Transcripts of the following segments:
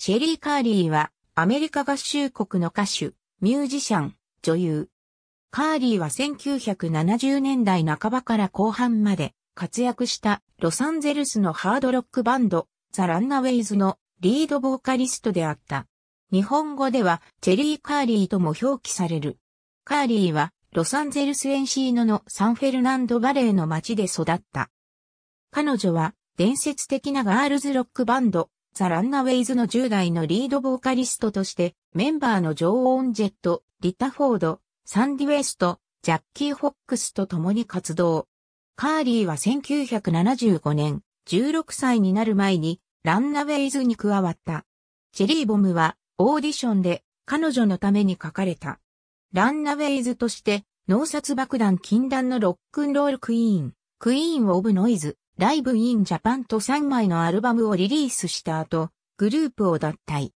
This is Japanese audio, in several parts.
シェリー・カーリーはアメリカ合衆国の歌手、ミュージシャン、女優。カーリーは1970年代半ばから後半まで活躍したロサンゼルスのハードロックバンド、ザ・ランナウェイズのリードボーカリストであった。日本語ではチェリー・カーリーとも表記される。カーリーはロサンゼルスエンシーノのサンフェルナンドバレーの街で育った。彼女は伝説的なガールズロックバンド、ザ・ランナウェイズの10代のリードボーカリストとして、メンバーのジョー・オンジェット、リタ・フォード、サンディ・ウェスト、ジャッキー・フォックスと共に活動。カーリーは1975年、16歳になる前に、ランナウェイズに加わった。チェリーボムは、オーディションで、彼女のために書かれた。ランナウェイズとして、脳殺爆弾禁断のロックンロールクイーン、クイーン・オブ・ノイズ、ライブインジャパンと3枚のアルバムをリリースした後、グループを脱退。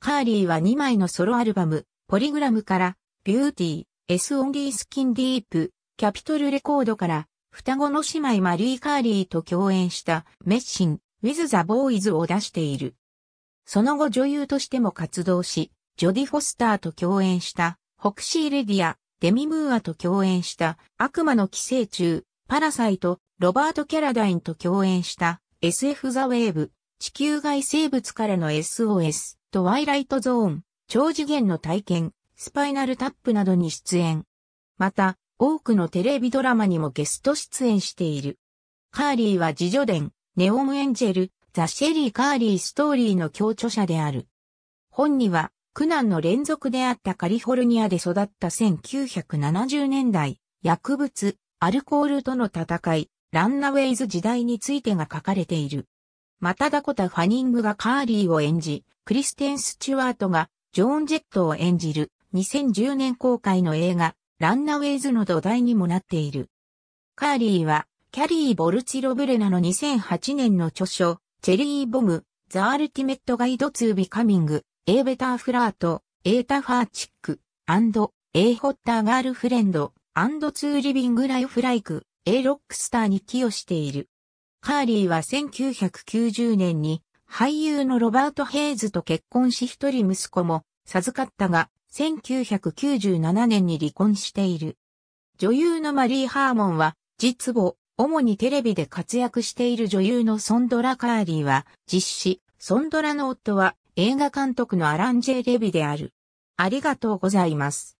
カーリーは2枚のソロアルバム、ポリグラムから、ビューティー、エスオンリースキンディープ、キャピトルレコードから、双子の姉妹マリー・カーリーと共演したメッシン、ウィズ・ザ・ボーイズを出している。その後女優としても活動し、ジョディ・フォスターと共演したホクシー・レディア、デミ・ムーアと共演した悪魔の寄生虫、パラサイト、ロバート・キャラダインと共演した SF ザ・ウェーブ、地球外生物からの SOS、トワイライト・ゾーン、超次元の体験、スパイナル・タップなどに出演。また、多くのテレビドラマにもゲスト出演している。カーリーは自助伝、ネオム・エンジェル、ザ・シェリー・カーリー・ストーリーの共著者である。本には、苦難の連続であったカリフォルニアで育った1970年代、薬物、アルコールとの戦い、ランナウェイズ時代についてが書かれている。またダコタ・ファニングがカーリーを演じ、クリステン・スチュワートがジョーン・ジェットを演じる2010年公開の映画、ランナウェイズの土台にもなっている。カーリーは、キャリー・ボルチロブレナの2008年の著書、チェリー・ボム、ザ・アルティメット・ガイド・ツー・ビカミング、エーベター・フラート、エータ・ファーチック、アンド、エーホッター・ガールフレンド、アンド・ツー・リビング・ライフ・ライク、A ロックスターに寄与している。カーリーは1990年に俳優のロバート・ヘイズと結婚し一人息子も授かったが、1997年に離婚している。女優のマリー・ハーモンは、実母、主にテレビで活躍している女優のソンドラ・カーリーは、実施、ソンドラの夫は映画監督のアラン・ジェレビである。ありがとうございます。